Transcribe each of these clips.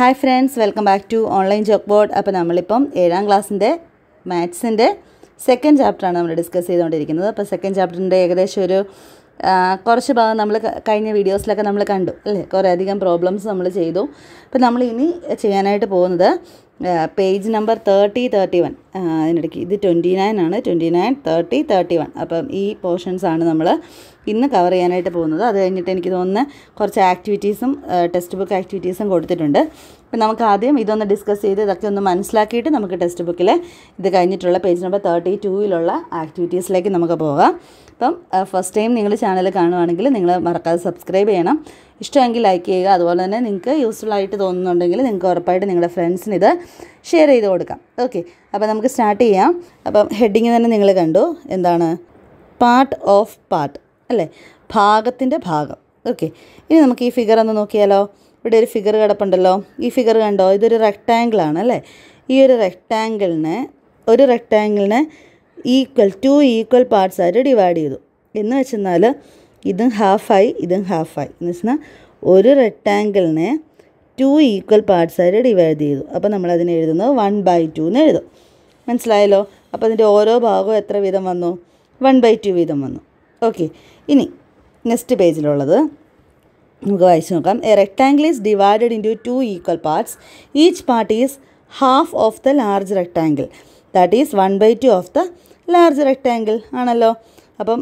hi friends welcome back to online chalk board അപ്പോൾ നമ്മളിപ്പം ഏഴാം ക്ലാസ്സിൻ്റെ മാത്സിൻ്റെ സെക്കൻഡ് ചാപ്റ്ററാണ് നമ്മൾ ഡിസ്കസ് ചെയ്തുകൊണ്ടിരിക്കുന്നത് അപ്പോൾ സെക്കൻഡ് ചാപ്റ്ററിൻ്റെ ഏകദേശം ഒരു കുറച്ച് ഭാഗം നമ്മൾ കഴിഞ്ഞ വീഡിയോസിലൊക്കെ നമ്മൾ കണ്ടു അല്ലേ കുറേ അധികം പ്രോബ്ലംസ് നമ്മൾ ചെയ്തു അപ്പോൾ നമ്മളിനി ചെയ്യാനായിട്ട് പോകുന്നത് page number thirty thirty one അതിനിടയ്ക്ക് ഇത് ട്വൻറ്റി നയൻ ആണ് twenty nine thirty thirty one അപ്പം ഈ പോർഷൻസാണ് നമ്മൾ ഇന്ന് കവർ ചെയ്യാനായിട്ട് പോകുന്നത് അത് കഴിഞ്ഞിട്ട് എനിക്ക് തോന്നുന്ന കുറച്ച് ആക്ടിവിറ്റീസും ടെക്സ്റ്റ് ബുക്ക് ആക്ടിവിറ്റീസും കൊടുത്തിട്ടുണ്ട് അപ്പം നമുക്ക് ആദ്യം ഇതൊന്ന് ഡിസ്കസ് ചെയ്ത് ഇതൊക്കെ ഒന്ന് മനസ്സിലാക്കിയിട്ട് നമുക്ക് ടെക്സ്റ്റ് ബുക്കിൽ ഇത് കഴിഞ്ഞിട്ടുള്ള പേജ് നമ്പർ തേർട്ടി ടൂവിലുള്ള ആക്ടിവിറ്റീസിലേക്ക് നമുക്ക് പോകാം അപ്പം ഫസ്റ്റ് ടൈം നിങ്ങൾ ചാനൽ കാണുവാണെങ്കിൽ നിങ്ങൾ മറക്കാതെ സബ്സ്ക്രൈബ് ചെയ്യണം ഇഷ്ടമെങ്കിൽ ലൈക്ക് ചെയ്യുക അതുപോലെ തന്നെ നിങ്ങൾക്ക് യൂസ്ഫുൾ ആയിട്ട് തോന്നുന്നുണ്ടെങ്കിൽ നിങ്ങൾക്ക് ഉറപ്പായിട്ട് നിങ്ങളുടെ ഫ്രണ്ട്സിന് ഇത് ഷെയർ ചെയ്ത് കൊടുക്കാം ഓക്കെ അപ്പോൾ നമുക്ക് സ്റ്റാർട്ട് ചെയ്യാം അപ്പം ഹെഡിങ് തന്നെ നിങ്ങൾ കണ്ടു എന്താണ് പാർട്ട് ഓഫ് പാർട്ട് അല്ലേ ഭാഗത്തിൻ്റെ ഭാഗം ഓക്കെ ഇനി നമുക്ക് ഈ ഫിഗർ ഒന്ന് നോക്കിയാലോ ഇവിടെ ഒരു ഫിഗർ കിടപ്പുണ്ടല്ലോ ഈ ഫിഗർ കണ്ടോ ഇതൊരു ആണ് അല്ലേ ഈ ഒരു റെക്റ്റാങ്കിളിനെ ഒരു റെക്റ്റാങ്കിളിനെ ഈക്വൽ ടു ഈക്വൽ പാർട്സ് ആയിട്ട് ഡിവൈഡ് ചെയ്തു എന്ന് വെച്ചെന്നാൽ ഇതും ഹാഫായി ഇതും ഹാഫായി എന്ന് വെച്ചാൽ ഒരു റെക്റ്റാങ്കിളിനെ ടു ഈക്വൽ പാർട്സ് ആയിട്ട് ഡിവൈഡ് ചെയ്തു അപ്പോൾ നമ്മൾ അതിനെ എഴുതുന്നത് വൺ ബൈ ടു എന്ന് എഴുതും മനസ്സിലായല്ലോ അപ്പോൾ അതിൻ്റെ ഓരോ ഭാഗവും എത്ര വീതം വന്നു വൺ ബൈ ടു വീതം വന്നു ഓക്കെ ഇനി നെക്സ്റ്റ് പേജിലുള്ളത് നമുക്ക് വായിച്ച് നോക്കാം a rectangle is divided into two equal parts each part is half of the large rectangle that is one by two of the large rectangle ആണല്ലോ അപ്പം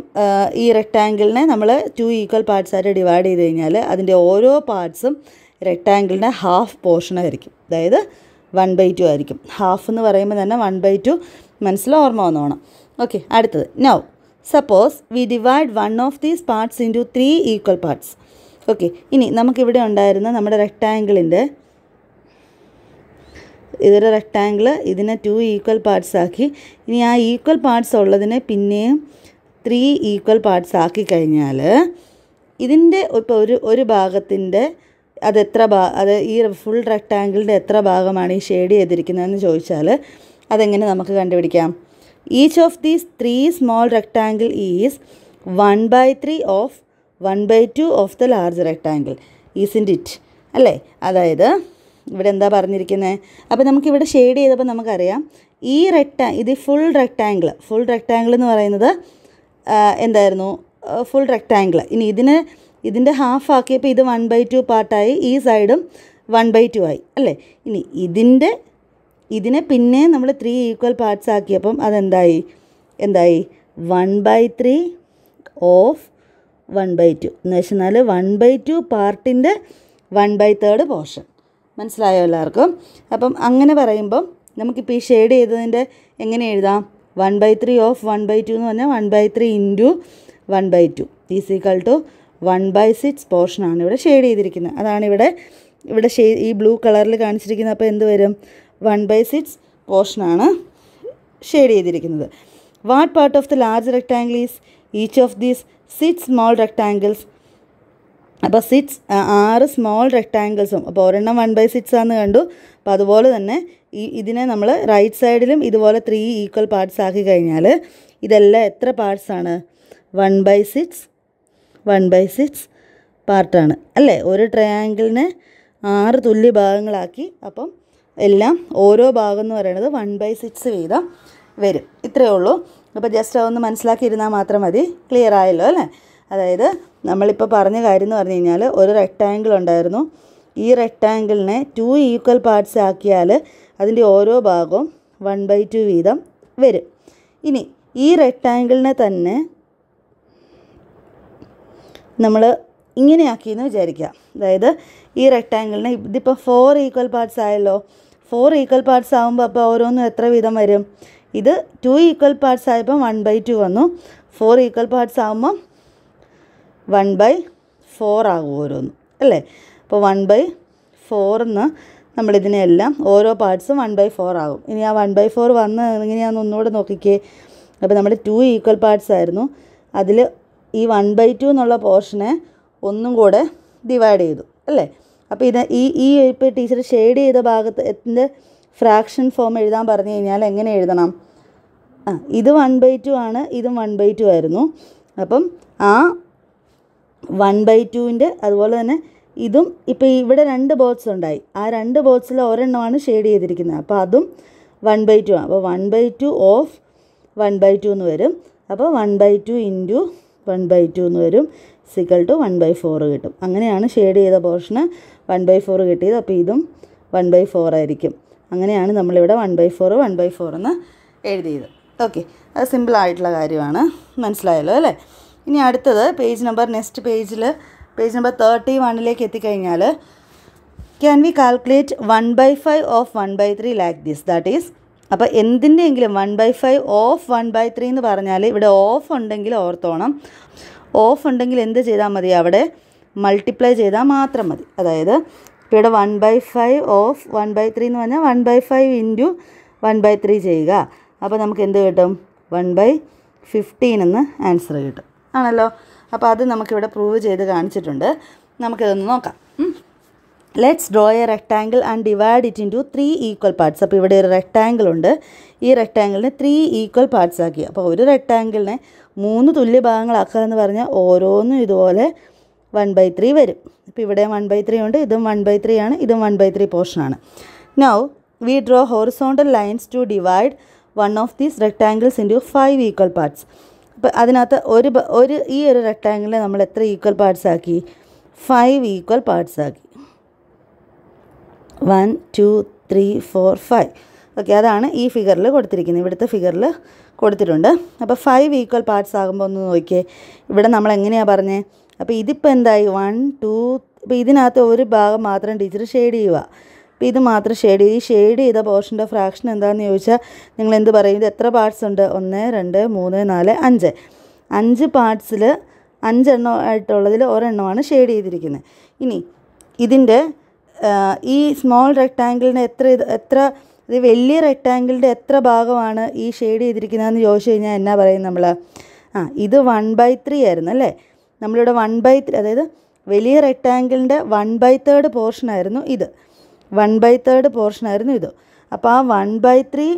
ഈ റെക്ടാങ്കിളിനെ നമ്മൾ ടു ഈക്വൽ പാർട്സ് ആയിട്ട് ഡിവൈഡ് ചെയ്ത് കഴിഞ്ഞാൽ അതിൻ്റെ ഓരോ പാർട്സും റെക്ടാങ്കിളിൻ്റെ ഹാഫ് പോർഷനായിരിക്കും അതായത് വൺ ബൈ ടു ആയിരിക്കും ഹാഫ് എന്ന് പറയുമ്പോൾ തന്നെ വൺ ബൈ ടു മനസ്സിൽ ഓർമ്മ വന്നോണം ഓക്കെ അടുത്തത് now suppose we divide one of these parts into three equal parts okay ഇനി നമുക്കിവിടെ ഉണ്ടായിരുന്ന നമ്മുടെ റെക്റ്റാങ്കിളിൻ്റെ ഇതൊരു റെക്റ്റാങ്കിൾ ഇതിനെ ടു ഈക്വൽ പാർട്സ് ആക്കി ഇനി ആ ഈക്വൽ പാർട്സ് ഉള്ളതിനെ പിന്നെയും ത്രീ ഈക്വൽ പാർട്സ് ആക്കി കഴിഞ്ഞാൽ ഇതിൻ്റെ ഇപ്പോൾ ഒരു ഒരു ഭാഗത്തിൻ്റെ അതെത്ര ഭാ അത് ഈ ഫുൾ റെക്റ്റാങ്കിളിൻ്റെ എത്ര ഭാഗമാണ് ഈ ഷെയ്ഡ് ചെയ്തിരിക്കുന്നതെന്ന് ചോദിച്ചാൽ അതെങ്ങനെ നമുക്ക് കണ്ടുപിടിക്കാം each of these three small rectangle is one by three of one by two of the large rectangle isn't it അല്ലേ അതായത് ഇവിടെ എന്താ പറഞ്ഞിരിക്കുന്നത് അപ്പോൾ നമുക്കിവിടെ ഷെയ്ഡ് ചെയ്തപ്പോൾ നമുക്കറിയാം ഈ റെക്റ്റാ ഇത് ഫുൾ റെക്റ്റാങ്കിൾ ഫുൾ റെക്റ്റാങ്കിൾ എന്ന് പറയുന്നത് എന്തായിരുന്നു ഫുൾ റെക്റ്റാങ്കിൾ ഇനി ഇതിന് ഇതിൻ്റെ ഹാഫ് ആക്കിയപ്പോൾ ഇത് വൺ ബൈ ടു പാർട്ടായി ഈ സൈഡും വൺ ബൈ ടു ആയി അല്ലേ ഇനി ഇതിൻ്റെ ഇതിനെ പിന്നെ നമ്മൾ ത്രീ ഈക്വൽ പാർട്സ് ആക്കിയപ്പം അതെന്തായി എന്തായി one by three of one by two എന്ന് വെച്ചാൽ വൺ ബൈ ടു പാർട്ടിൻ്റെ വൺ ബൈ തേർഡ് പോർഷൻ മനസ്സിലായോ എല്ലാവർക്കും അപ്പം അങ്ങനെ പറയുമ്പം നമുക്കിപ്പോൾ ഈ ഷെയ്ഡ് ചെയ്തതിൻ്റെ എങ്ങനെ എഴുതാം one by three of one by two എന്ന് പറഞ്ഞാൽ one by three into one by two is equal to one by six പോർഷനാണ് ഇവിടെ ഷെയ്ഡ് ചെയ്തിരിക്കുന്നത് അതാണ് ഇവിടെ ഇവിടെ ഷെയ് ഈ ബ്ലൂ കളറിൽ കാണിച്ചിരിക്കുന്നത് അപ്പോൾ എന്ത് വരും വൺ ബൈ സിക്സ് പോർഷനാണ് ഷെയ്ഡ് ചെയ്തിരിക്കുന്നത് what part of the large rectangle is each of these six small rectangles അപ്പോൾ സിക്സ് ആറ് സ്മോൾ റെക്ടാങ്കിൾസും അപ്പോൾ ഒരെണ്ണം വൺ ബൈ സിക്സ് ആണെന്ന് കണ്ടു അപ്പോൾ അതുപോലെ തന്നെ ഈ ഇതിനെ നമ്മൾ റൈറ്റ് സൈഡിലും ഇതുപോലെ ത്രീ ഈക്വൽ പാർട്സ് ആക്കി കഴിഞ്ഞാൽ ഇതെല്ലാം എത്ര പാർട്സാണ് one by six one by six പാർട്ടാണ് അല്ലേ ഒരു ട്രയാങ്കിളിനെ ആറ് തുല്യ ഭാഗങ്ങളാക്കി അപ്പം എല്ലാം ഓരോ ഭാഗം എന്ന് പറയുന്നത് വൺ ബൈ സിക്സ് വീതം വരും ഇത്രയേ ഉള്ളൂ അപ്പോൾ ജസ്റ്റ് അതൊന്ന് മനസ്സിലാക്കിയിരുന്നാൽ മാത്രം മതി ക്ലിയർ ആയല്ലോ അല്ലേ അതായത് നമ്മളിപ്പോൾ പറഞ്ഞ കാര്യം എന്ന് പറഞ്ഞു കഴിഞ്ഞാൽ ഒരു റെക്റ്റാങ്കിൾ ഉണ്ടായിരുന്നു ഈ റെക്റ്റാങ്കിളിനെ ടു ഈക്വൽ പാർട്സ് ആക്കിയാൽ അതിൻ്റെ ഓരോ ഭാഗവും വൺ ബൈ ടു വീതം വരും ഇനി ഈ റെക്റ്റാങ്കിളിനെ തന്നെ നമ്മൾ ഇങ്ങനെയാക്കിയെന്ന് വിചാരിക്കുക അതായത് ഈ റെക്റ്റാങ്കിളിനെ ഇതിപ്പോൾ ഫോർ ഈക്വൽ പാർട്സ് ആയല്ലോ ഫോർ ഈക്വൽ പാർട്സ് ആകുമ്പോൾ അപ്പോൾ ഓരോന്നും എത്ര വീതം വരും ഇത് ടു ഈക്വൽ പാർട്സ് ആയപ്പോൾ വൺ ബൈ ടു വന്നു ഫോർ ഈക്വൽ പാർട്സ് ആകുമ്പം വൺ ബൈ ഫോർ ആകും ഓരോന്നും അല്ലേ അപ്പോൾ വൺ ബൈ ഫോർന്ന് നമ്മളിതിനെല്ലാം ഓരോ പാർട്സും വൺ ബൈ ഫോർ ആകും ഇനി ആ വൺ ബൈ ഫോർ വന്ന് ഇങ്ങനെയാണെന്ന് ഒന്നുകൂടെ നോക്കിക്കേ അപ്പോൾ നമ്മൾ ടു ഈക്വൽ പാർട്സ് ആയിരുന്നു അതിൽ ഈ വൺ ബൈ ടു എന്നുള്ള പോർഷനെ ഒന്നും കൂടെ ഡിവൈഡ് ചെയ്തു അല്ലേ അപ്പോൾ ഇത് ഈ ഈ ഇപ്പോൾ ടീച്ചർ ഷെയ്ഡ് ചെയ്ത ഭാഗത്തിൻ്റെ ഫ്രാക്ഷൻ ഫോം എഴുതാൻ പറഞ്ഞു കഴിഞ്ഞാൽ എങ്ങനെ എഴുതണം ആ ഇത് വൺ ബൈ ടു ആണ് ഇതും വൺ ബൈ ടു ആയിരുന്നു അപ്പം ആ വൺ ബൈ ടുവിൻ്റെ അതുപോലെ തന്നെ ഇതും ഇപ്പോൾ ഇവിടെ രണ്ട് ബോട്ട്സ് ഉണ്ടായി ആ രണ്ട് ബോട്ട്സിൽ ഒരെണ്ണമാണ് ഷെയ്ഡ് ചെയ്തിരിക്കുന്നത് അപ്പോൾ അതും വൺ ബൈ ടു ആണ് അപ്പോൾ one by two of one by two എന്ന് വരും അപ്പോൾ one by two into one by two എന്ന് വരും സിക്കൽ ടു വൺ ബൈ ഫോർ കിട്ടും അങ്ങനെയാണ് ഷെയ്ഡ് ചെയ്ത പോർഷന് വൺ ബൈ ഫോർ കിട്ടിയത് അപ്പോൾ ഇതും വൺ ബൈ ഫോർ ആയിരിക്കും അങ്ങനെയാണ് നമ്മളിവിടെ one by four one by four എന്ന് എഴുതിയത് ഓക്കെ അത് സിമ്പിളായിട്ടുള്ള കാര്യമാണ് മനസ്സിലായല്ലോ അല്ലേ ഇനി അടുത്തത് പേജ് നമ്പർ നെക്സ്റ്റ് പേജിൽ പേജ് നമ്പർ തേർട്ടി വണ്ണിലേക്ക് എത്തിക്കഴിഞ്ഞാൽ can we calculate one by five of one by three like this that is അപ്പോൾ എന്തിൻ്റെയെങ്കിലും one by five of one by three എന്ന് പറഞ്ഞാൽ ഇവിടെ ഓഫ് ഉണ്ടെങ്കിൽ ഓർത്തോണം ഓഫ് ഉണ്ടെങ്കിൽ എന്ത് ചെയ്താൽ മതി അവിടെ മൾട്ടിപ്ലൈ ചെയ്താൽ മാത്രം മതി അതായത് ഇപ്പോൾ ഇവിടെ one by five of one by three എന്ന് പറഞ്ഞാൽ one by five into one by three ചെയ്യുക അപ്പോൾ നമുക്ക് എന്ത് കിട്ടും വൺ ബൈ ഫിഫ്റ്റീൻ എന്ന് ആൻസർ കിട്ടും ആണല്ലോ അപ്പോൾ അത് നമുക്കിവിടെ പ്രൂവ് ചെയ്ത് കാണിച്ചിട്ടുണ്ട് നമുക്കിതൊന്ന് നോക്കാം let's draw a rectangle and divide it into three equal parts അപ്പോൾ ഇവിടെ ഒരു റെക്റ്റാങ്കിൾ ഉണ്ട് ഈ റെക്റ്റാങ്കിളിനെ ത്രീ ഈക്വൽ പാർട്സ് ആക്കി അപ്പോൾ ഒരു റെക്റ്റാങ്കിളിനെ മൂന്ന് തുല്യ ഭാഗങ്ങളാക്കുക എന്ന് പറഞ്ഞാൽ ഓരോന്നും ഇതുപോലെ വൺ ബൈ ത്രീ വരും അപ്പോൾ ഇവിടെ വൺ ബൈ ത്രീ ഉണ്ട് ഇതും വൺ ബൈ ത്രീ ആണ് ഇതും വൺ ബൈ ത്രീ പോർഷനാണ് now we draw horizontal lines to divide one of these rectangles into five equal parts അപ്പോൾ അതിനകത്ത് ഒരു ഒരു ഈ ഒരു റെക്ടാങ്കിളിനെ നമ്മൾ എത്ര ഈക്വൽ പാർട്സ് ആക്കി ഫൈവ് ഈക്വൽ പാർട്സ് ആക്കി one two three four five okay അതാണ് ഈ ഫിഗറിൽ കൊടുത്തിരിക്കുന്നത് ഇവിടുത്തെ ഫിഗറിൽ കൊടുത്തിട്ടുണ്ട് അപ്പോൾ ഫൈവ് ഈക്വൽ പാർട്സ് ആകുമ്പോൾ ഒന്ന് നോക്കിയേ ഇവിടെ നമ്മൾ എങ്ങനെയാണ് പറഞ്ഞത് അപ്പോൾ ഇതിപ്പോൾ എന്തായി വൺ ടു അപ്പോൾ ഇതിനകത്ത് ഒരു ഭാഗം മാത്രം ടീച്ചർ ഷെയ്ഡ് ചെയ്യുക അപ്പോൾ ഇത് മാത്രം ഷെയ്ഡ് ചെയ്ത് ഈ ഷെയ്ഡ് ചെയ്ത പോർഷൻ്റെ ഫ്രാക്ഷൻ എന്താണെന്ന് ചോദിച്ചാൽ നിങ്ങൾ എന്ത് പറയും ഇത് എത്ര പാർട്സ് ഉണ്ട് ഒന്ന് രണ്ട് മൂന്ന് നാല് അഞ്ച് അഞ്ച് പാർട്സിൽ അഞ്ചെണ്ണം ആയിട്ടുള്ളതിൽ ഒരെണ്ണമാണ് ഷെയ്ഡ് ചെയ്തിരിക്കുന്നത് ഇനി ഇതിൻ്റെ ഈ സ്മോൾ റെക്റ്റാങ്കിളിൻ്റെ എത്ര ഇത് എത്ര ഇത് വലിയ റെക്റ്റാങ്കിളിൻ്റെ എത്ര ഭാഗമാണ് ഈ ഷെയ്ഡ് ചെയ്തിരിക്കുന്നതെന്ന് ചോദിച്ചു കഴിഞ്ഞാൽ എന്നാ പറയും നമ്മൾ ആ ഇത് വൺ ബൈ ത്രീ ആയിരുന്നു അല്ലേ നമ്മളിവിടെ വൺ ബൈ അതായത് വലിയ റെക്റ്റാങ്കിളിൻ്റെ വൺ ബൈ തേർഡ് പോർഷനായിരുന്നു ഇത് വൺ ബൈ തേർഡ് പോർഷനായിരുന്നു ഇത് അപ്പോൾ ആ one by three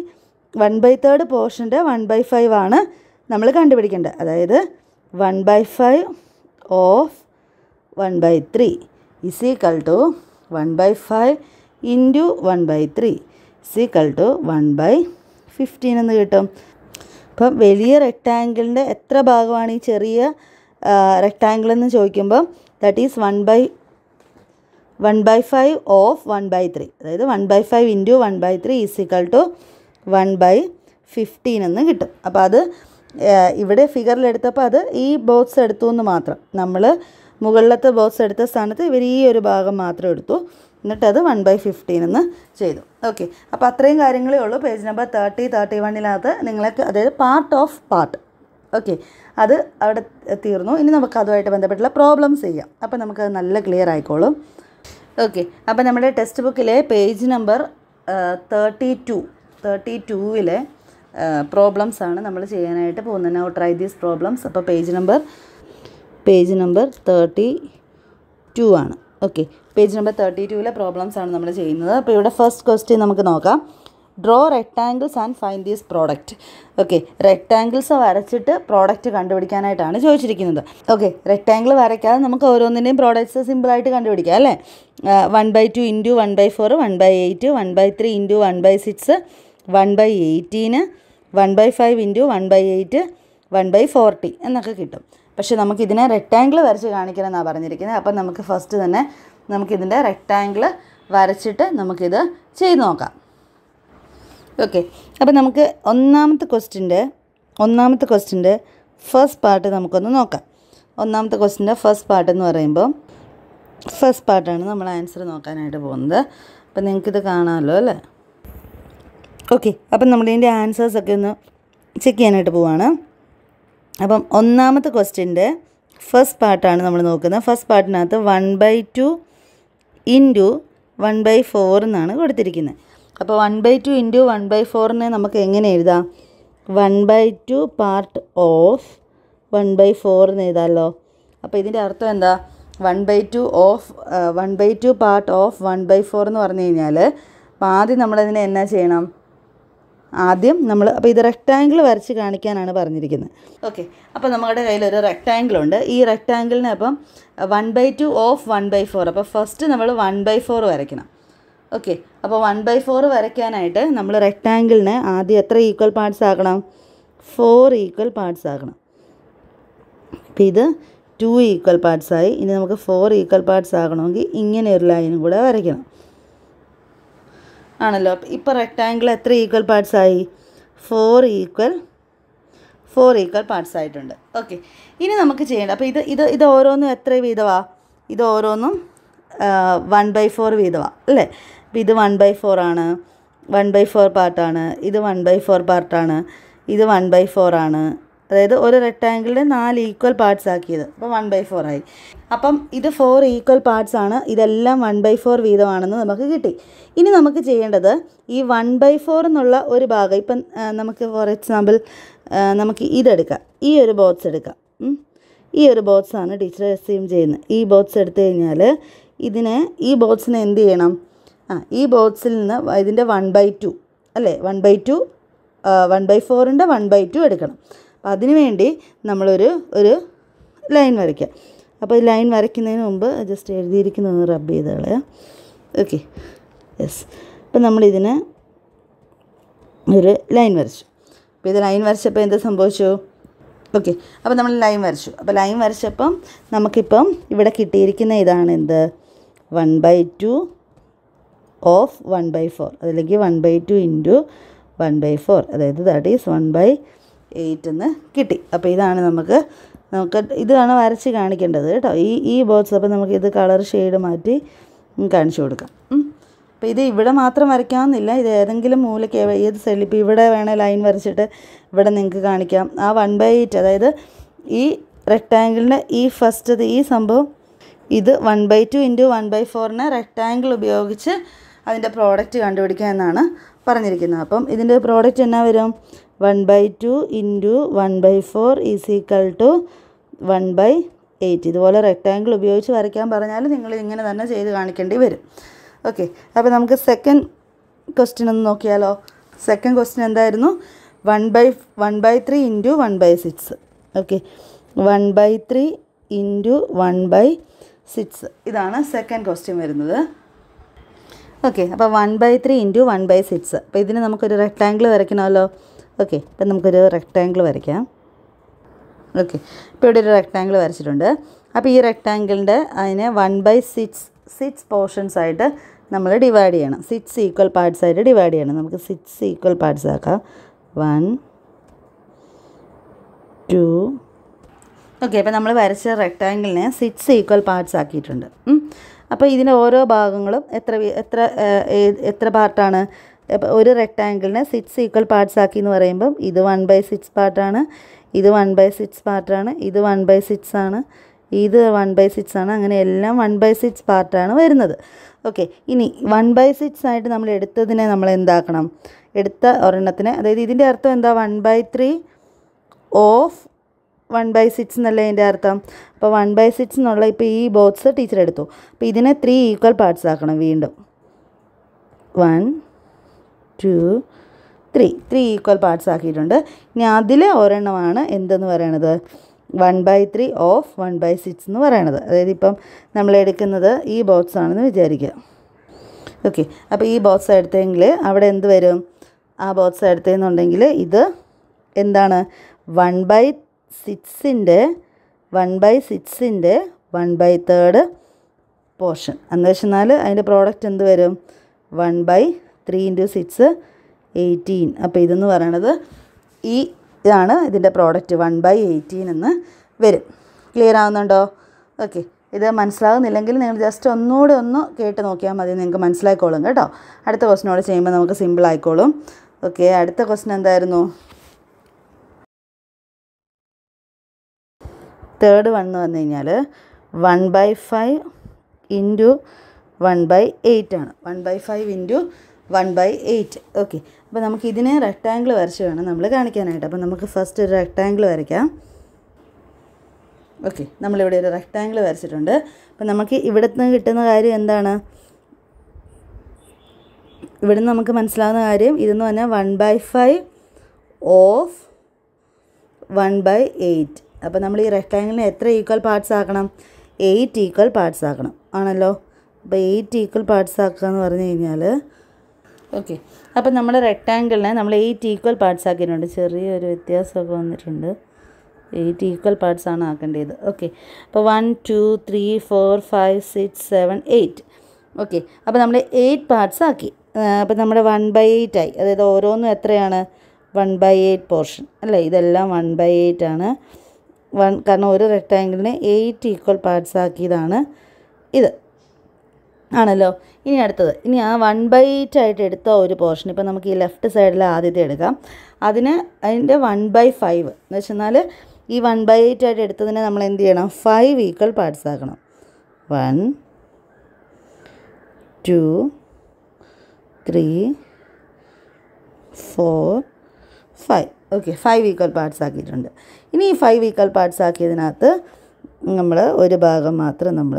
one by third പോർഷൻ്റെ വൺ ബൈ ഫൈവ് ആണ് നമ്മൾ കണ്ടുപിടിക്കേണ്ടത് അതായത് one by five of one by three is equal to one by five into one by three is equal to one by fifteen എന്ന് കിട്ടും അപ്പം വലിയ റെക്റ്റാങ്കിളിൻ്റെ എത്ര ഭാഗമാണ് ഈ ചെറിയ റെക്റ്റാങ്കിൾ എന്ന് ചോദിക്കുമ്പോൾ that is one by one by five of one by three അതായത് one by five into one by three is equal to one by fifteen എന്ന് കിട്ടും അപ്പോൾ അത് ഇവിടെ ഫിഗറിൽ എടുത്തപ്പോൾ അത് ഈ ബോക്സ് എടുത്തു എന്ന് മാത്രം നമ്മൾ മുകളിലത്തെ ബോക്സ് എടുത്ത സ്ഥാനത്ത് ഇവർ ഈ ഒരു ഭാഗം മാത്രം എടുത്തു എന്നിട്ട് അത് വൺ ബൈ ഫിഫ്റ്റീൻ എന്ന് ചെയ്തു ഓക്കെ അപ്പോൾ അത്രയും കാര്യങ്ങളേ ഉള്ളൂ പേജ് നമ്പർ തേർട്ടി തേർട്ടി വണ്ണിനകത്ത് നിങ്ങൾക്ക് അതായത് പാർട്ട് ഓഫ് പാർട്ട് ഓക്കെ അത് അവിടെ തീർന്നു ഇനി നമുക്ക് അതുമായിട്ട് ബന്ധപ്പെട്ടുള്ള പ്രോബ്ലംസ് ചെയ്യാം അപ്പോൾ നമുക്ക് നല്ല ക്ലിയർ ആയിക്കോളും ഓക്കെ അപ്പോൾ നമ്മുടെ ടെക്സ്റ്റ് ബുക്കിലെ page number thirty two thirty ടുവിലെ പ്രോബ്ലംസ് ആണ് നമ്മൾ ചെയ്യാനായിട്ട് പോകുന്നത് നൗ ട്രൈ ദീസ് പ്രോബ്ലംസ് അപ്പോൾ page number page number thirty two ആണ് ഓക്കെ പേജ് നമ്പർ തേർട്ടി ടുവിലെ പ്രോബ്ലംസ് ആണ് നമ്മൾ ചെയ്യുന്നത് അപ്പോൾ ഇവിടെ ഫസ്റ്റ് ക്വസ്റ്റ്യൻ നമുക്ക് നോക്കാം draw rectangles and find these product okay rectangles വരച്ചിട്ട് പ്രോഡക്റ്റ് കണ്ടുപിടിക്കാനായിട്ടാണ് ചോദിച്ചിരിക്കുന്നത് ഓക്കെ റെക്റ്റാങ്കിൾ വരയ്ക്കാതെ നമുക്ക് ഓരോന്നിൻ്റെയും പ്രോഡക്റ്റ്സ് സിമ്പിളായിട്ട് കണ്ടുപിടിക്കാം അല്ലേ one by two into one by four one by eight one by three into one by six one by eighteen one by five into one by eight one by forty എന്നൊക്കെ കിട്ടും പക്ഷെ നമുക്കിതിനെ ഇതിനെ rectangle വരച്ച് കാണിക്കണം എന്നാണ് പറഞ്ഞിരിക്കുന്നത് അപ്പം നമുക്ക് ഫസ്റ്റ് തന്നെ നമുക്കിതിൻ്റെ റെക്റ്റാങ്കിൾ വരച്ചിട്ട് നമുക്കിത് ചെയ്ത് നോക്കാം ഓക്കെ അപ്പോൾ നമുക്ക് ഒന്നാമത്തെ ക്വസ്റ്റിൻ്റെ ഒന്നാമത്തെ ക്വസ്റ്റിൻ്റെ ഫസ്റ്റ് പാർട്ട് നമുക്കൊന്ന് നോക്കാം ഒന്നാമത്തെ ക്വസ്റ്റിൻ്റെ ഫസ്റ്റ് പാർട്ട് എന്ന് പറയുമ്പോൾ ഫസ്റ്റ് പാർട്ടാണ് നമ്മൾ ആൻസർ നോക്കാനായിട്ട് പോകുന്നത് അപ്പം നിങ്ങൾക്കിത് കാണാമല്ലോ അല്ലേ ഓക്കെ അപ്പം നമ്മൾ ഇതിൻ്റെ ആൻസേഴ്സൊക്കെ ഒന്ന് ചെക്ക് ചെയ്യാനായിട്ട് പോവാണ് അപ്പം ഒന്നാമത്തെ ക്വസ്റ്റിൻ്റെ ഫസ്റ്റ് പാർട്ടാണ് നമ്മൾ നോക്കുന്നത് ഫസ്റ്റ് പാർട്ടിനകത്ത് one by two into one by four എന്നാണ് കൊടുത്തിരിക്കുന്നത് അപ്പോൾ one by two into one by ഫോറിനെ നമുക്ക് എങ്ങനെ എഴുതാം one by two part of one by four എന്ന് എഴുതാമല്ലോ അപ്പോൾ ഇതിൻ്റെ അർത്ഥം എന്താ one by two of one by two part of one by four എന്ന് പറഞ്ഞു കഴിഞ്ഞാൽ അപ്പോൾ ആദ്യം നമ്മളതിനെ എന്നാ ചെയ്യണം ആദ്യം നമ്മൾ അപ്പോൾ ഇത് റെക്റ്റാങ്കിൾ വരച്ച് കാണിക്കാനാണ് പറഞ്ഞിരിക്കുന്നത് ഓക്കെ അപ്പോൾ നമ്മുടെ കയ്യിലൊരു റെക്റ്റാങ്കിൾ ഉണ്ട് ഈ റെക്റ്റാങ്കിളിനെ അപ്പം one by two of one by four അപ്പോൾ ഫസ്റ്റ് നമ്മൾ വൺ ബൈ ഫോർ വരയ്ക്കണം ഓക്കെ അപ്പോൾ വൺ ബൈ ഫോർ വരയ്ക്കാനായിട്ട് നമ്മൾ റെക്റ്റാങ്കിളിന് ആദ്യം എത്ര ഈക്വൽ പാർട്സ് ആക്കണം ഫോർ ഈക്വൽ പാർട്സ് ആക്കണം അപ്പോൾ ഇത് ടു ഈക്വൽ പാർട്സ് ആയി ഇനി നമുക്ക് ഫോർ ഈക്വൽ പാർട്സ് ആകണമെങ്കിൽ ഇങ്ങനെ ഒരു ലൈനും കൂടെ വരയ്ക്കണം ആണല്ലോ ഇപ്പോൾ റെക്റ്റാങ്കിൾ എത്ര ഈക്വൽ പാർട്സ് ആയി four equal four equal parts ആയിട്ടുണ്ട് ഓക്കെ ഇനി നമുക്ക് ചെയ്യേണ്ട അപ്പോൾ ഇത് ഇത് ഇത് ഓരോന്നും എത്ര വീതമാണ് ഇത് ഓരോന്നും വൺ ബൈ ഫോർ വീതമാണ് അല്ലേ അപ്പോൾ ഇത് വൺ ബൈ ഫോർ ആണ് വൺ ബൈ ഫോർ പാർട്ടാണ് ഇത് വൺ ബൈ ഫോർ പാർട്ടാണ് ഇത് വൺ ബൈ ഫോർ ആണ് അതായത് ഒരു റെക്ടാങ്കിളിൻ്റെ നാല് ഈക്വൽ പാർട്സ് ആക്കിയത് അപ്പോൾ വൺ ബൈ ഫോർ ആയി അപ്പം ഇത് ഫോർ ഈക്വൽ പാർട്സ് ആണ് ഇതെല്ലാം വൺ ബൈ ഫോർ വീതമാണെന്ന് നമുക്ക് കിട്ടി ഇനി നമുക്ക് ചെയ്യേണ്ടത് ഈ വൺ ബൈ ഫോർ എന്നുള്ള ഒരു ഭാഗം ഇപ്പം നമുക്ക് ഫോർ എക്സാമ്പിൾ നമുക്ക് ഇതെടുക്കാം ഈ ഒരു ബോക്സ് എടുക്കാം ഈ ഒരു ബോക്സാണ് ടീച്ചർ അസ്യൂം ചെയ്യുന്നത് ഈ ബോക്സ് എടുത്തു കഴിഞ്ഞാൽ ഇതിനെ ഈ ബോക്സിനെ എന്ത് ചെയ്യണം ആ ഈ ബോക്സിൽ നിന്ന് ഇതിൻ്റെ വൺ ബൈ ടു അല്ലേ one by two one by ഫോറിൻ്റെ വൺ ബൈ ടു എടുക്കണം അപ്പം അതിന് വേണ്ടി നമ്മളൊരു ഒരു ലൈൻ വരയ്ക്കുക അപ്പോൾ ഈ ലൈൻ വരയ്ക്കുന്നതിന് മുമ്പ് ജസ്റ്റ് ഒന്ന് റബ്ബ് ചെയ്ത് കളയാം ഓക്കെ യെസ് അപ്പം നമ്മളിതിന് ഒരു ലൈൻ വരച്ചു അപ്പോൾ ഇത് ലൈൻ വരച്ചപ്പോൾ എന്താ സംഭവിച്ചു ഓക്കെ അപ്പോൾ നമ്മൾ ലൈൻ വരച്ചു അപ്പോൾ ലൈൻ വരച്ചപ്പം നമുക്കിപ്പം ഇവിടെ കിട്ടിയിരിക്കുന്ന ഇതാണ് എന്ത് one by two of one by four അതല്ലെങ്കിൽ one by two into one by four അതായത് that is one by eight എന്ന് കിട്ടി അപ്പോൾ ഇതാണ് നമുക്ക് നമുക്ക് ഇതാണ് വരച്ച് കാണിക്കേണ്ടത് കേട്ടോ ഈ ഈ ബോക്സ് അപ്പോൾ നമുക്കിത് കളർ ഷെയ്ഡ് മാറ്റി കാണിച്ചു കൊടുക്കാം അപ്പോൾ ഇത് ഇവിടെ മാത്രം വരയ്ക്കാമെന്നില്ല ഇത് ഏതെങ്കിലും മൂലയ്ക്ക് ഏത് സൈഡിൽ ഇപ്പോൾ ഇവിടെ വേണേൽ ലൈൻ വരച്ചിട്ട് ഇവിടെ നിങ്ങൾക്ക് കാണിക്കാം ആ വൺ ബൈ എയ്റ്റ് അതായത് ഈ റെക്റ്റാങ്കിളിൻ്റെ ഈ ഫസ്റ്റ് ഈ സംഭവം ഇത് one by two into one by ഫോറിനെ റെക്റ്റാങ്കിൾ ഉപയോഗിച്ച് അതിൻ്റെ പ്രോഡക്റ്റ് കണ്ടുപിടിക്കുക എന്നാണ് പറഞ്ഞിരിക്കുന്നത് അപ്പം ഇതിൻ്റെ പ്രോഡക്റ്റ് എന്നാ വരും one by two into one by four is equal to one by eight ഇതുപോലെ റെക്റ്റാങ്കിൾ ഉപയോഗിച്ച് വരയ്ക്കാൻ പറഞ്ഞാൽ നിങ്ങൾ ഇങ്ങനെ തന്നെ ചെയ്ത് കാണിക്കേണ്ടി വരും ഓക്കെ അപ്പോൾ നമുക്ക് സെക്കൻഡ് ക്വസ്റ്റ്യൻ ഒന്ന് നോക്കിയാലോ സെക്കൻഡ് ക്വസ്റ്റ്യൻ എന്തായിരുന്നു one by one by three into one by six okay one by three into one by six ഇതാണ് സെക്കൻഡ് ക്വസ്റ്റ്യൻ വരുന്നത് ഓക്കെ അപ്പോൾ one by three into one by six അപ്പോൾ ഇതിന് നമുക്കൊരു rectangle വരയ്ക്കണമല്ലോ okay അപ്പം നമുക്കൊരു rectangle വരയ്ക്കാം ഓക്കെ ഇപ്പോൾ ഇവിടെ ഒരു റെക്റ്റാങ്കിൾ വരച്ചിട്ടുണ്ട് അപ്പോൾ ഈ റെക്റ്റാങ്കിളിൻ്റെ അതിനെ one by six six portions ആയിട്ട് നമ്മൾ ഡിവൈഡ് ചെയ്യണം സിക്സ് ഈക്വൽ പാർട്സ് ആയിട്ട് ഡിവൈഡ് ചെയ്യണം നമുക്ക് സിക്സ് ഈക്വൽ പാർട്സ് ആക്കാം വൺ ടു ഓക്കെ അപ്പോൾ നമ്മൾ വരച്ച റെക്റ്റാങ്കിളിനെ സിക്സ് ഈക്വൽ പാർട്സ് ആക്കിയിട്ടുണ്ട് അപ്പോൾ ഇതിന് ഓരോ ഭാഗങ്ങളും എത്ര എത്ര എത്ര പാർട്ടാണ് ഒരു റെക്റ്റാങ്കിളിനെ സിക്സ് ഈക്വൽ പാർട്സ് ആക്കി എന്ന് പറയുമ്പം ഇത് വൺ ബൈ സിക്സ് പാർട്ടാണ് ഇത് വൺ ബൈ സിക്സ് പാർട്ടാണ് ഇത് വൺ ബൈ സിക്സ് ആണ് ഇത് വൺ ബൈ സിക്സ് ആണ് അങ്ങനെ എല്ലാം വൺ ബൈ സിക്സ് പാർട്ടാണ് വരുന്നത് ഓക്കെ ഇനി വൺ ബൈ സിക്സ് ആയിട്ട് നമ്മൾ എടുത്തതിനെ നമ്മൾ എന്താക്കണം എടുത്ത ഒരെണ്ണത്തിന് അതായത് ഇതിൻ്റെ അർത്ഥം എന്താ one by three of one by six എന്നല്ലേ അതിൻ്റെ അർത്ഥം അപ്പോൾ വൺ ബൈ സിക്സ് എന്നുള്ള ഇപ്പോൾ ഈ ബോക്സ് ടീച്ചർ എടുത്തു അപ്പോൾ ഇതിനെ ത്രീ ഈക്വൽ പാർട്സ് ആക്കണം വീണ്ടും one two three three equal parts ആക്കിയിട്ടുണ്ട് ഇനി അതിലെ ഒരെണ്ണമാണ് എന്തെന്ന് പറയണത് one by three of one by six എന്ന് പറയണത് അതായത് ഇപ്പം നമ്മൾ എടുക്കുന്നത് ഈ ബോക്സ് ആണെന്ന് വിചാരിക്കുക ഓക്കെ അപ്പോൾ ഈ ബോക്സ് എടുത്തെങ്കിൽ അവിടെ എന്ത് വരും ആ ബോക്സ് എടുത്തെന്നുണ്ടെങ്കിൽ ഇത് എന്താണ് വൺ ബൈ സിക്സിൻ്റെ വൺ ബൈ സിക്സിൻ്റെ വൺ ബൈ തേർഡ് പോർഷൻ എന്ന് വെച്ചെന്നാൽ അതിൻ്റെ പ്രോഡക്റ്റ് എന്ത് വരും one by three into six eighteen അപ്പോൾ ഇതെന്ന് പറയണത് ഈ ഇതാണ് ഇതിൻ്റെ പ്രോഡക്റ്റ് വൺ ബൈ എയ്റ്റീൻ എന്ന് വരും ക്ലിയർ ആവുന്നുണ്ടോ ഓക്കെ ഇത് മനസ്സിലാകുന്നില്ലെങ്കിൽ നിങ്ങൾ ജസ്റ്റ് ഒന്നുകൂടെ ഒന്ന് കേട്ട് നോക്കിയാൽ മതി നിങ്ങൾക്ക് മനസ്സിലായിക്കോളും കേട്ടോ അടുത്ത ക്വസ്റ്റിനോട് ചെയ്യുമ്പോൾ നമുക്ക് സിമ്പിൾ ആയിക്കോളും ഓക്കെ അടുത്ത ക്വസ്റ്റിൻ എന്തായിരുന്നു തേർഡ് വൺ എന്ന് പറഞ്ഞു കഴിഞ്ഞാൽ one by five into one by eight ആണ് one by five into one by okay okay അപ്പോൾ നമുക്ക് ഇതിനെ റെക്റ്റാങ്കിൾ വരച്ച് വേണം നമ്മൾ കാണിക്കാനായിട്ട് അപ്പോൾ നമുക്ക് ഫസ്റ്റ് ഒരു റെക്റ്റാങ്കിൾ വരയ്ക്കാം ഓക്കെ നമ്മളിവിടെ ഒരു റെക്റ്റാങ്കിൾ വരച്ചിട്ടുണ്ട് അപ്പോൾ നമുക്ക് ഇവിടെ നിന്ന് കിട്ടുന്ന കാര്യം എന്താണ് ഇവിടെ നിന്ന് നമുക്ക് മനസ്സിലാവുന്ന കാര്യം ഇതെന്ന് പറഞ്ഞാൽ one by five of one by eight അപ്പോൾ നമ്മൾ ഈ റെക്ടാങ്കിളിന് എത്ര ഈക്വൽ പാർട്സ് ആക്കണം എയ്റ്റ് ഈക്വൽ പാർട്സ് ആക്കണം ആണല്ലോ അപ്പോൾ എയ്റ്റ് ഈക്വൽ പാർട്സ് ആക്കുക എന്ന് പറഞ്ഞു കഴിഞ്ഞാൽ ഓക്കെ അപ്പോൾ നമ്മൾ റെക്ടാങ്കിളിനെ നമ്മൾ എയ്റ്റ് ഈക്വൽ പാർട്സ് ആക്കിയിട്ടുണ്ട് ചെറിയൊരു വ്യത്യാസമൊക്കെ വന്നിട്ടുണ്ട് എയ്റ്റ് ഈക്വൽ പാർട്സ് ആണ് ആക്കേണ്ടത് ഓക്കെ അപ്പോൾ one two three four five six seven eight okay അപ്പോൾ നമ്മൾ എയ്റ്റ് പാർട്സ് ആക്കി അപ്പോൾ നമ്മുടെ വൺ ബൈ എയ്റ്റ് ആയി അതായത് ഓരോന്നും എത്രയാണ് വൺ ബൈ എയ്റ്റ് പോർഷൻ അല്ലേ ഇതെല്ലാം വൺ ബൈ എയ്റ്റ് ആണ് വൺ കാരണം ഒരു റെക്റ്റാങ്കിളിനെ എയ്റ്റ് ഈക്വൽ പാർട്സ് ആക്കിയതാണ് ഇത് ആണല്ലോ ഇനി അടുത്തത് ഇനി ആ വൺ ബൈ എയ്റ്റ് ആയിട്ട് എടുത്ത ഒരു പോർഷൻ ഇപ്പോൾ നമുക്ക് ഈ ലെഫ്റ്റ് സൈഡിൽ ആദ്യത്തെ എടുക്കാം അതിന് അതിൻ്റെ വൺ ബൈ ഫൈവ് എന്ന് വെച്ചെന്നാൽ ഈ വൺ ബൈ എയ്റ്റ് ആയിട്ട് എടുത്തതിനെ നമ്മൾ എന്ത് ചെയ്യണം ഫൈവ് ഈക്വൽ പാർട്സ് ആക്കണം one two three four five okay five equal parts ആക്കിയിട്ടുണ്ട് ഇനി ഈ ഫൈവ് ഈക്വൽ പാർട്സ് ആക്കിയതിനകത്ത് നമ്മൾ ഒരു ഭാഗം മാത്രം നമ്മൾ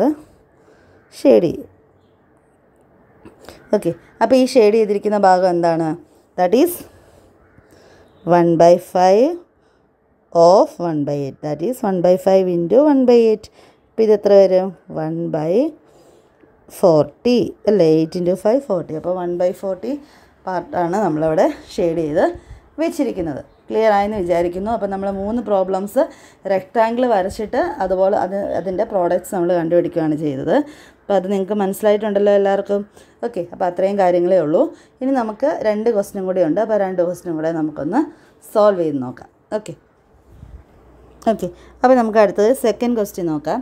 ഷെയ്ഡ് ചെയ്യും ഓക്കെ അപ്പോൾ ഈ ഷെയ്ഡ് ചെയ്തിരിക്കുന്ന ഭാഗം എന്താണ് that is one by five of one by eight that is one by five into one by eight അപ്പോൾ ഇത് എത്ര വരും വൺ ബൈ ഫോർട്ടി അല്ലേ എയ്റ്റ് ഇൻറ്റു ഫൈവ് ഫോർട്ടി അപ്പോൾ വൺ ബൈ ഫോർട്ടി പാർട്ടാണ് നമ്മളവിടെ ഷെയ്ഡ് ചെയ്ത് വെച്ചിരിക്കുന്നത് ക്ലിയർ ആയെന്ന് വിചാരിക്കുന്നു അപ്പോൾ നമ്മൾ മൂന്ന് പ്രോബ്ലംസ് റെക്റ്റാങ്കിൾ വരച്ചിട്ട് അതുപോലെ അത് അതിൻ്റെ പ്രോഡക്റ്റ്സ് നമ്മൾ കണ്ടുപിടിക്കുകയാണ് ചെയ്തത് അപ്പോൾ അത് നിങ്ങൾക്ക് മനസ്സിലായിട്ടുണ്ടല്ലോ എല്ലാവർക്കും ഓക്കെ അപ്പോൾ അത്രയും കാര്യങ്ങളേ ഉള്ളൂ ഇനി നമുക്ക് രണ്ട് ക്വസ്റ്റനും കൂടി ഉണ്ട് അപ്പോൾ രണ്ട് ക്വസ്റ്റനും കൂടെ നമുക്കൊന്ന് സോൾവ് ചെയ്ത് നോക്കാം ഓക്കെ ഓക്കെ അപ്പോൾ നമുക്ക് അടുത്തത് സെക്കൻഡ് ക്വസ്റ്റ്യൻ നോക്കാം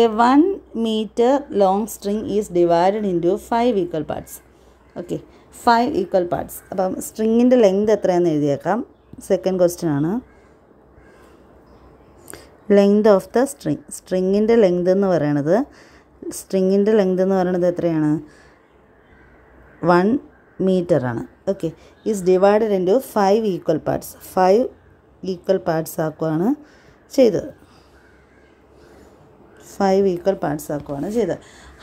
a one metre long string is divided into five equal parts okay five equal parts അപ്പം സ്ട്രിങ്ങിൻ്റെ ലെങ്ത് എത്രയാണെന്ന് എഴുതിയേക്കാം സെക്കൻഡ് ക്വസ്റ്റ്യൻ ആണ് ലെങ്ത് ഓഫ് ദ സ്ട്രിങ് സ്ട്രിങ്ങിൻ്റെ ലെങ്ത് എന്ന് പറയണത് സ്ട്രിങ്ങിൻ്റെ ലെങ്ത് എന്ന് പറയണത് എത്രയാണ് വൺ മീറ്റർ ആണ് okay is divided in to five equal parts five equal parts ആക്കുകയാണ് ചെയ്തത് ഫൈവ് ഈക്വൽ പാർട്സ് ആക്കുകയാണ് ചെയ്തത്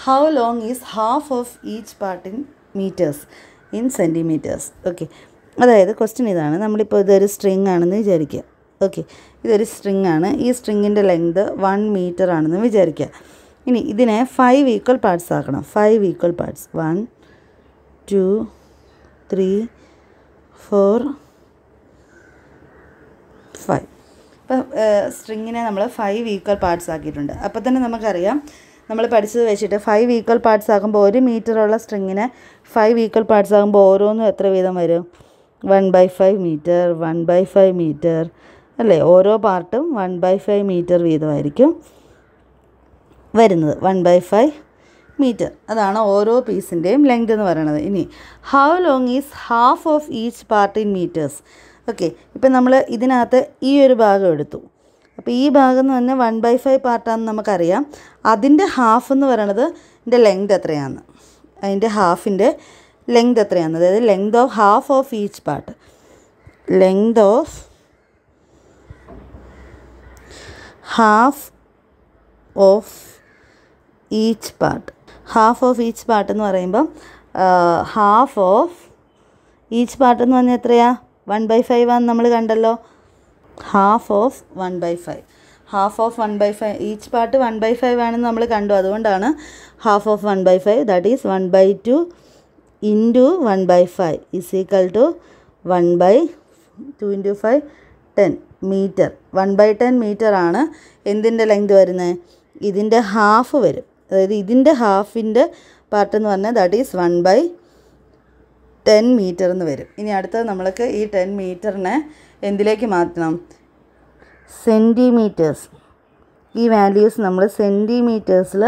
how long is half of each part in metres in centimetres okay അതായത് ക്വസ്റ്റ്യൻ ഇതാണ് നമ്മളിപ്പോൾ ഇതൊരു സ്ട്രിങ് ആണെന്ന് വിചാരിക്കുക ഓക്കെ ഇതൊരു സ്ട്രിങ് ആണ് ഈ സ്ട്രിങ്ങിൻ്റെ ലെങ്ത് വൺ മീറ്റർ ആണെന്ന് വിചാരിക്കുക ഇനി ഇതിനെ ഫൈവ് ഈക്വൽ പാർട്സ് ആക്കണം five equal parts one two three four five അപ്പോൾ സ്ട്രിങ്ങിനെ നമ്മൾ ഫൈവ് ഈക്വൽ പാർട്സ് ആക്കിയിട്ടുണ്ട് അപ്പോൾ തന്നെ നമുക്കറിയാം നമ്മൾ പഠിച്ചത് വെച്ചിട്ട് ഫൈവ് ഈക്വൽ പാർട്സ് ആകുമ്പോൾ ഒരു മീറ്ററുള്ള സ്ട്രിങ്ങിനെ ഫൈവ് ഈക്വൽ പാർട്സ് ആകുമ്പോൾ ഓരോന്നും എത്ര വീതം വരും one by five metre one by five metre അല്ലേ ഓരോ പാർട്ടും വൺ ബൈ ഫൈവ് മീറ്റർ വീതമായിരിക്കും വരുന്നത് വൺ ബൈ ഫൈവ് മീറ്റർ അതാണ് ഓരോ പീസിൻ്റെയും ലെങ്ത് എന്ന് പറയുന്നത് ഇനി how long is half of each part in metres okay ഇപ്പം നമ്മൾ ഇതിനകത്ത് ഈ ഒരു ഭാഗം എടുത്തു അപ്പോൾ ഈ ഭാഗം എന്ന് പറഞ്ഞാൽ വൺ ബൈ ഫൈവ് പാർട്ടാണെന്ന് നമുക്കറിയാം അതിൻ്റെ ഹാഫ് എന്ന് പറയണത് ഇതിൻ്റെ ലെങ്ത് എത്രയാണ് അതിൻ്റെ ഹാഫിൻ്റെ ലെങ്ത് എത്രയാണ് അതായത് length of half of each part length of half of each part half of each part എന്ന് പറയുമ്പം ഹാഫ് ഓഫ് ഈച്ച് പാർട്ട് എന്ന് പറഞ്ഞാൽ എത്രയാണ് വൺ ബൈ ഫൈവ് ആണ് നമ്മൾ കണ്ടല്ലോ half of one by five half of one by five each part one by five ആണെന്ന് നമ്മൾ കണ്ടു അതുകൊണ്ടാണ് half of one by five that is one by two into one by five is equal to one by two into five ten metre one by ten metre ആണ് എന്തിൻ്റെ length വരുന്നത് ഇതിൻ്റെ half വരും അതായത് ഇതിൻ്റെ ഹാഫിൻ്റെ പാർട്ട് എന്ന് പറഞ്ഞാൽ that is one by ten metre എന്ന് വരും ഇനി അടുത്തത് നമ്മൾക്ക് ഈ ടെൻ മീറ്ററിനെ എന്തിലേക്ക് മാറ്റണം സെൻറ്റിമീറ്റേഴ്സ് ഈ വാല്യൂസ് നമ്മൾ സെൻറ്റിമീറ്റേഴ്സിൽ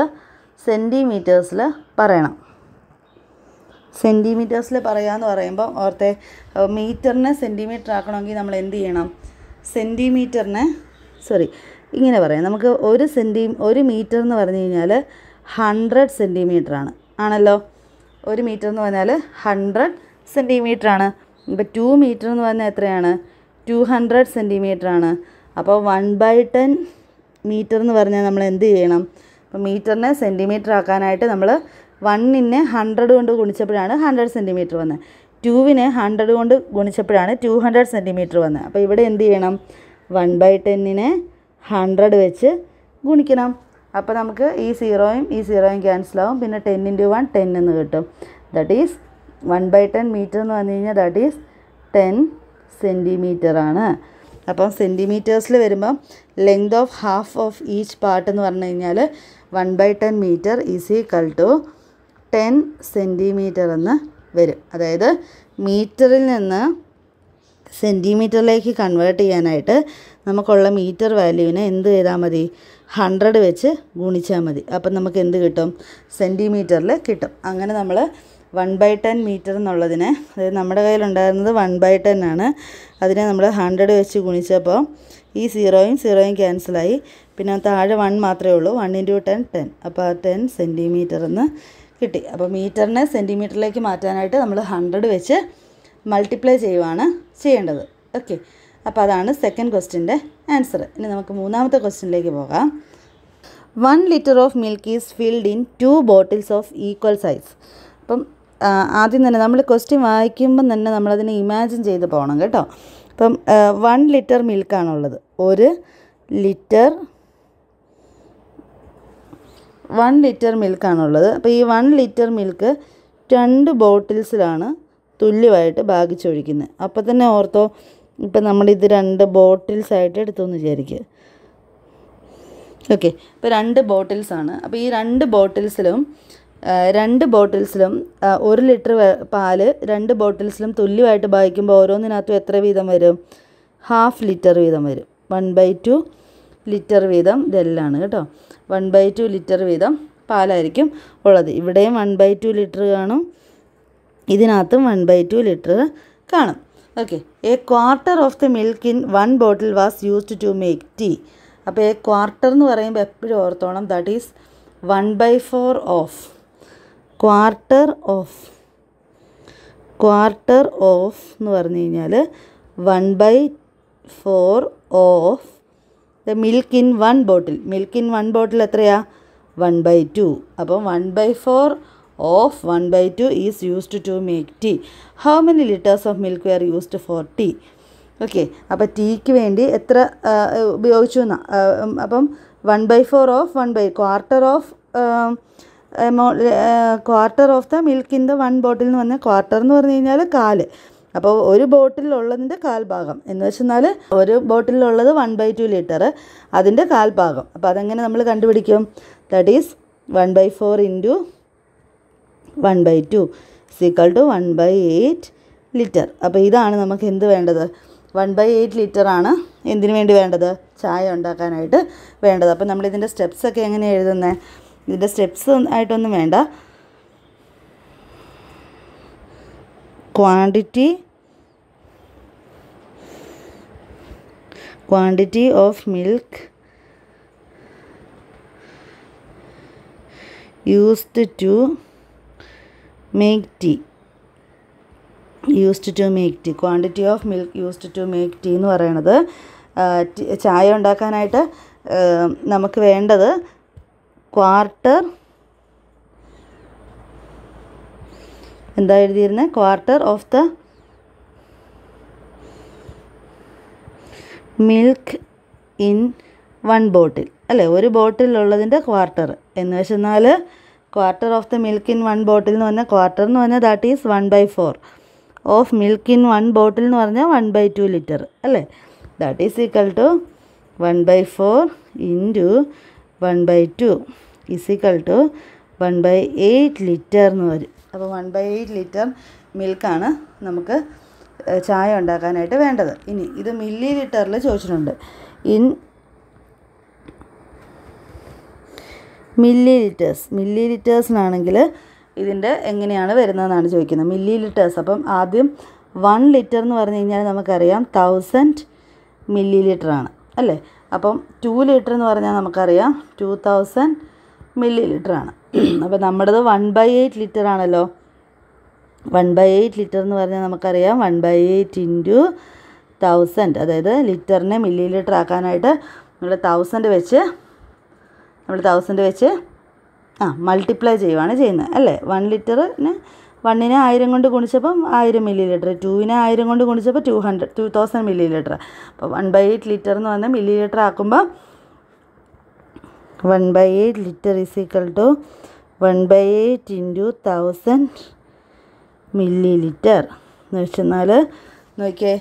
സെൻറ്റിമീറ്റേഴ്സിൽ പറയണം സെൻറ്റിമീറ്റേഴ്സിൽ എന്ന് പറയുമ്പോൾ ഓർത്തെ മീറ്ററിനെ സെൻറ്റിമീറ്റർ ആക്കണമെങ്കിൽ നമ്മൾ എന്ത് ചെയ്യണം സെൻറ്റിമീറ്ററിനെ സോറി ഇങ്ങനെ പറയാം നമുക്ക് ഒരു സെൻറ്റി ഒരു മീറ്റർ എന്ന് പറഞ്ഞു കഴിഞ്ഞാൽ ഹൺഡ്രഡ് സെൻറ്റിമീറ്റർ ആണ് ആണല്ലോ ഒരു മീറ്റർ എന്ന് പറഞ്ഞാൽ ഹൺഡ്രഡ് സെൻറ്റിമീറ്റർ ആണ് ഇപ്പോൾ ടു മീറ്റർ എന്ന് പറഞ്ഞാൽ എത്രയാണ് ടു ഹൺഡ്രഡ് സെൻറ്റിമീറ്റർ ആണ് അപ്പോൾ വൺ ബൈ ടെൻ മീറ്റർ എന്ന് പറഞ്ഞാൽ നമ്മൾ എന്ത് ചെയ്യണം അപ്പോൾ മീറ്ററിനെ സെൻറ്റിമീറ്റർ ആക്കാനായിട്ട് നമ്മൾ വണ്ണിന് ഹൺഡ്രഡ് കൊണ്ട് ഗുണിച്ചപ്പോഴാണ് ഹൺഡ്രഡ് സെൻറ്റിമീറ്റർ വന്നത് ടൂവിന് ഹൺഡ്രഡ് കൊണ്ട് ഗുണിച്ചപ്പോഴാണ് ടു ഹൺഡ്രഡ് സെൻറ്റിമീറ്റർ വന്നത് അപ്പോൾ ഇവിടെ എന്ത് ചെയ്യണം വൺ ബൈ ടെന്നിനെ ഹൺഡ്രഡ് വെച്ച് ഗുണിക്കണം അപ്പോൾ നമുക്ക് ഈ സീറോയും ഈ സീറോയും ക്യാൻസൽ ആവും പിന്നെ ടെൻ ഇൻറ്റു വൺ ടെൻ എന്ന് കിട്ടും that is one by ten metre എന്ന് പറഞ്ഞു കഴിഞ്ഞാൽ ദാറ്റ് ഈസ് ടെൻ സെൻറ്റിമീറ്ററാണ് അപ്പം സെൻറ്റിമീറ്റേഴ്സിൽ വരുമ്പം length of half of each part എന്ന് പറഞ്ഞു കഴിഞ്ഞാൽ one by ten metre is equal to ten centimetre എന്ന് വരും അതായത് മീറ്ററിൽ നിന്ന് സെൻറ്റിമീറ്ററിലേക്ക് കൺവേർട്ട് ചെയ്യാനായിട്ട് നമുക്കുള്ള മീറ്റർ വാല്യൂവിനെ എന്ത് ചെയ്താൽ മതി ഹൺഡ്രഡ് വെച്ച് ഗുണിച്ചാൽ മതി അപ്പം നമുക്ക് എന്ത് കിട്ടും സെൻറ്റിമീറ്ററിൽ കിട്ടും അങ്ങനെ നമ്മൾ വൺ ബൈ ടെൻ മീറ്റർ എന്നുള്ളതിനെ അതായത് നമ്മുടെ കയ്യിലുണ്ടായിരുന്നത് വൺ ബൈ ടെൻ ആണ് അതിനെ നമ്മൾ ഹൺഡ്രഡ് വെച്ച് ഗുണിച്ചപ്പോൾ ഈ സീറോയും സീറോയും ക്യാൻസലായി പിന്നെ താഴെ വൺ മാത്രമേ ഉള്ളൂ വൺ ഇൻറ്റു ടെൻ ടെൻ അപ്പോൾ ആ ടെൻ സെൻറ്റിമീറ്റർ എന്ന് കിട്ടി അപ്പോൾ മീറ്ററിനെ സെൻറ്റിമീറ്ററിലേക്ക് മാറ്റാനായിട്ട് നമ്മൾ ഹൺഡ്രഡ് വെച്ച് മൾട്ടിപ്ലൈ ചെയ്യുവാണ് ചെയ്യേണ്ടത് ഓക്കെ അപ്പോൾ അതാണ് സെക്കൻഡ് ക്വസ്റ്റിൻ്റെ ആൻസർ ഇനി നമുക്ക് മൂന്നാമത്തെ ക്വസ്റ്റിനിലേക്ക് പോകാം one litre of milk is filled in two bottles of equal size അപ്പം ആദ്യം തന്നെ നമ്മൾ ക്വസ്റ്റ്യൻ വായിക്കുമ്പം തന്നെ നമ്മളതിനെ ഇമാജിൻ ചെയ്ത് പോകണം കേട്ടോ അപ്പം വൺ ലിറ്റർ മിൽക്കാണുള്ളത് ഒരു ലിറ്റർ വൺ ലിറ്റർ മിൽക്കാണുള്ളത് അപ്പോൾ ഈ വൺ ലിറ്റർ മിൽക്ക് രണ്ട് ബോട്ടിൽസിലാണ് തുല്യമായിട്ട് ഭാഗിച്ചൊഴിക്കുന്നത് അപ്പോൾ തന്നെ ഓർത്തോ ഇപ്പം നമ്മളിത് രണ്ട് ബോട്ടിൽസായിട്ട് ആയിട്ട് എടുത്തു എന്ന് വിചാരിക്കുക ഓക്കെ ഇപ്പോൾ രണ്ട് ബോട്ടിൽസാണ് അപ്പോൾ ഈ രണ്ട് ബോട്ടിൽസിലും രണ്ട് ബോട്ടിൽസിലും ഒരു ലിറ്റർ പാല് രണ്ട് ബോട്ടിൽസിലും തുല്യമായിട്ട് ഭാഗിക്കുമ്പോൾ ഓരോന്നിനകത്തും എത്ര വീതം വരും ഹാഫ് ലിറ്റർ വീതം വരും വൺ ബൈ ടു ലിറ്റർ വീതം ഡെല്ലാണ് കേട്ടോ വൺ ബൈ ടു ലിറ്റർ വീതം പാലായിരിക്കും ഉള്ളത് ഇവിടെയും വൺ ബൈ ടു ലിറ്റർ കാണും ഇതിനകത്തും വൺ ബൈ ടു ലിറ്റർ കാണും okay a quarter of the milk in one bottle was used to make tea അപ്പോൾ എ ക്വാർട്ടർ എന്ന് പറയുമ്പോൾ എപ്പോഴും ഓർത്തോണം that is one by four of quarter of quarter of എന്ന് പറഞ്ഞു കഴിഞ്ഞാൽ one by four of the milk in one bottle milk in one bottle എത്രയാണ് one by two അപ്പം one by four of one by two is used to make tea how many litres of milk were used for tea okay അപ്പോൾ ടീക്ക് വേണ്ടി എത്ര ഉപയോഗിച്ചു എന്നാ അപ്പം one by four of one by quarter of amount quarter of the milk in the one bottle എന്ന് പറഞ്ഞാൽ quarter എന്ന് പറഞ്ഞു കഴിഞ്ഞാൽ കാല് അപ്പോൾ ഒരു ബോട്ടിലുള്ളതിൻ്റെ കാൽഭാഗം എന്ന് വെച്ചെന്നാൽ ഒരു ബോട്ടിലുള്ളത് വൺ ബൈ ടു ലിറ്റർ അതിൻ്റെ കാൽഭാഗം അപ്പോൾ അതെങ്ങനെ നമ്മൾ കണ്ടുപിടിക്കും that is one by four into one by two is equal to one by eight litre അപ്പോൾ ഇതാണ് നമുക്ക് എന്ത് വേണ്ടത് വൺ ബൈ എയ്റ്റ് ലിറ്റർ ആണ് എന്തിനു വേണ്ടി വേണ്ടത് ചായ ഉണ്ടാക്കാനായിട്ട് വേണ്ടത് അപ്പോൾ നമ്മൾ സ്റ്റെപ്സ് സ്റ്റെപ്സൊക്കെ എങ്ങനെയാണ് എഴുതുന്നത് ഇതിൻ്റെ സ്റ്റെപ്സ് ആയിട്ടൊന്നും വേണ്ട quantity quantity of milk used to make tea used to make tea quantity of milk used to make tea എന്ന് പറയണത് ചായ ഉണ്ടാക്കാനായിട്ട് നമുക്ക് വേണ്ടത് ക്വാർട്ടർ എന്താ എഴുതിയിരുന്നത് quarter of the milk in one bottle അല്ലേ ഒരു ബോട്ടിലുള്ളതിൻ്റെ ക്വാർട്ടർ എന്ന് വെച്ചെന്നാൽ quarter of the milk in one bottle എന്ന് പറഞ്ഞാൽ ക്വാർട്ടർ എന്ന് പറഞ്ഞാൽ that is one by four of milk in one bottle എന്ന് പറഞ്ഞാൽ വൺ ബൈ ടു ലിറ്റർ അല്ലേ that is equal to one by four into one by two is equal to one by eight litre എന്ന് വരും അപ്പോൾ one by eight litre മിൽക്കാണ് നമുക്ക് ചായ ഉണ്ടാക്കാനായിട്ട് വേണ്ടത് ഇനി ഇത് മില്ലി ലിറ്ററിൽ ചോദിച്ചിട്ടുണ്ട് ഇൻ മില്ലി ലിറ്റേഴ്സ് മില്ലി ലിറ്റേഴ്സിനാണെങ്കിൽ ഇതിൻ്റെ എങ്ങനെയാണ് വരുന്നതെന്നാണ് ചോദിക്കുന്നത് മില്ലി ലിറ്റേഴ്സ് അപ്പം ആദ്യം വൺ ലിറ്റർ എന്ന് പറഞ്ഞു കഴിഞ്ഞാൽ നമുക്കറിയാം തൗസൻഡ് മില്ലി ലിറ്ററാണ് ആണ് അല്ലേ അപ്പം ടു ലിറ്റർ എന്ന് പറഞ്ഞാൽ നമുക്കറിയാം ടു തൗസൻഡ് മില്ലി ലിറ്ററാണ് ആണ് അപ്പോൾ നമ്മുടേത് വൺ ബൈ എയ്റ്റ് ലിറ്റർ ആണല്ലോ വൺ ബൈ എയ്റ്റ് ലിറ്റർ എന്ന് പറഞ്ഞാൽ നമുക്കറിയാം one by eight into thousand അതായത് ലിറ്ററിനെ മില്ലി ലിറ്റർ ആക്കാനായിട്ട് നമ്മൾ തൗസൻഡ് വെച്ച് നമ്മൾ തൗസൻഡ് വെച്ച് ആ മൾട്ടിപ്ലൈ ചെയ്യുവാണ് ചെയ്യുന്നത് അല്ലേ വൺ ലിറ്ററിന് വണ്ണിനെ ആയിരം കൊണ്ട് കുണിച്ചപ്പം ആയിരം മില്ലി ലിറ്റർ ടൂവിനെ ആയിരം കൊണ്ട് കുണിച്ചപ്പോൾ two hundred two thousand millilitre അപ്പോൾ വൺ ബൈ എയ്റ്റ് ലിറ്റർ എന്ന് പറഞ്ഞാൽ മില്ലി ലിറ്റർ ആക്കുമ്പോൾ one by eight litre is equal to one by eight into thousand millilitre എന്ന് വെച്ചെന്നാൽ നോക്കിയേ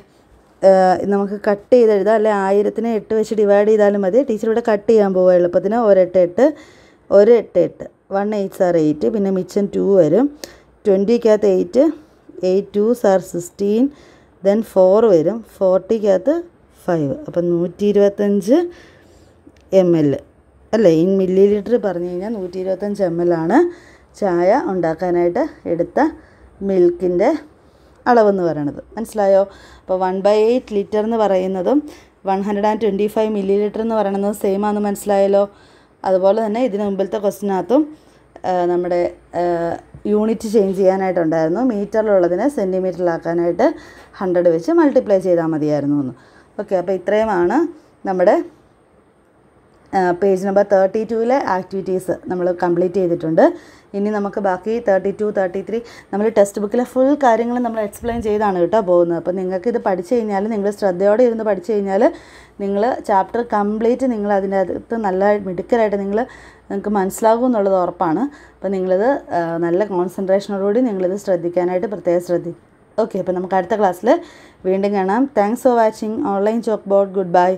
നമുക്ക് കട്ട് ചെയ്ത് എഴുതാം അല്ലെ ആയിരത്തിന് എട്ട് വെച്ച് ഡിവൈഡ് ചെയ്താലും മതി ടീച്ചർ ഇവിടെ കട്ട് ചെയ്യാൻ പോവുക എളുപ്പത്തിന് ഒരെട്ട് എട്ട് ഒരു എട്ട് എട്ട് വൺ എയ്റ്റ് സാർ എയ്റ്റ് പിന്നെ മിച്ചൻ ടു വരും ട്വൻറ്റിക്കകത്ത് eight eight twos are sixteen then four വരും ഫോർട്ടിക്കകത്ത് ഫൈവ് അപ്പം നൂറ്റി ഇരുപത്തഞ്ച് എം എൽ അല്ലേ ഇൻ മില്ലി ലിറ്റർ പറഞ്ഞു കഴിഞ്ഞാൽ നൂറ്റി ഇരുപത്തഞ്ച് എം എൽ ആണ് ചായ ഉണ്ടാക്കാനായിട്ട് എടുത്ത മിൽക്കിൻ്റെ അളവെന്ന് പറയണത് മനസ്സിലായോ അപ്പോൾ വൺ ബൈ എയ്റ്റ് ലിറ്റർ എന്ന് പറയുന്നതും one hundred and twenty five millilitre എന്ന് പറയണതും സെയിം ആണെന്ന് മനസ്സിലായല്ലോ അതുപോലെ തന്നെ ഇതിന് മുമ്പിലത്തെ ക്വസ്റ്റിനകത്തും നമ്മുടെ യൂണിറ്റ് ചേഞ്ച് ചെയ്യാനായിട്ടുണ്ടായിരുന്നു മീറ്ററിലുള്ളതിനെ സെൻറ്റിമീറ്ററിലാക്കാനായിട്ട് ഹൺഡ്രഡ് വെച്ച് മൾട്ടിപ്ലൈ ചെയ്താൽ മതിയായിരുന്നു എന്ന് ഓക്കെ അപ്പോൾ ഇത്രയുമാണ് നമ്മുടെ പേജ് നമ്പർ തേർട്ടി ടുവിലെ ആക്ടിവിറ്റീസ് നമ്മൾ കംപ്ലീറ്റ് ചെയ്തിട്ടുണ്ട് ഇനി നമുക്ക് ബാക്കി തേർട്ടി ടു തേർട്ടി ത്രീ നമ്മൾ ടെക്സ്റ്റ് ബുക്കിലെ ഫുൾ കാര്യങ്ങൾ നമ്മൾ എക്സ്പ്ലെയിൻ ചെയ്താണ് കേട്ടോ പോകുന്നത് അപ്പോൾ നിങ്ങൾക്ക് ഇത് പഠിച്ചു കഴിഞ്ഞാൽ നിങ്ങൾ ശ്രദ്ധയോടെ ഇരുന്ന് പഠിച്ചു കഴിഞ്ഞാൽ നിങ്ങൾ ചാപ്റ്റർ കംപ്ലീറ്റ് നിങ്ങൾ അതിൻ്റെ അകത്ത് നല്ല മിടുക്കരായിട്ട് നിങ്ങൾ നിങ്ങൾക്ക് മനസ്സിലാകും എന്നുള്ളത് ഉറപ്പാണ് അപ്പോൾ നിങ്ങളിത് നല്ല കോൺസെൻട്രേഷനോടുകൂടി നിങ്ങളിത് ശ്രദ്ധിക്കാനായിട്ട് പ്രത്യേകം ശ്രദ്ധി ഓക്കെ അപ്പോൾ നമുക്ക് അടുത്ത ക്ലാസ്സിൽ വീണ്ടും കാണാം thanks for watching online chalkboard good bye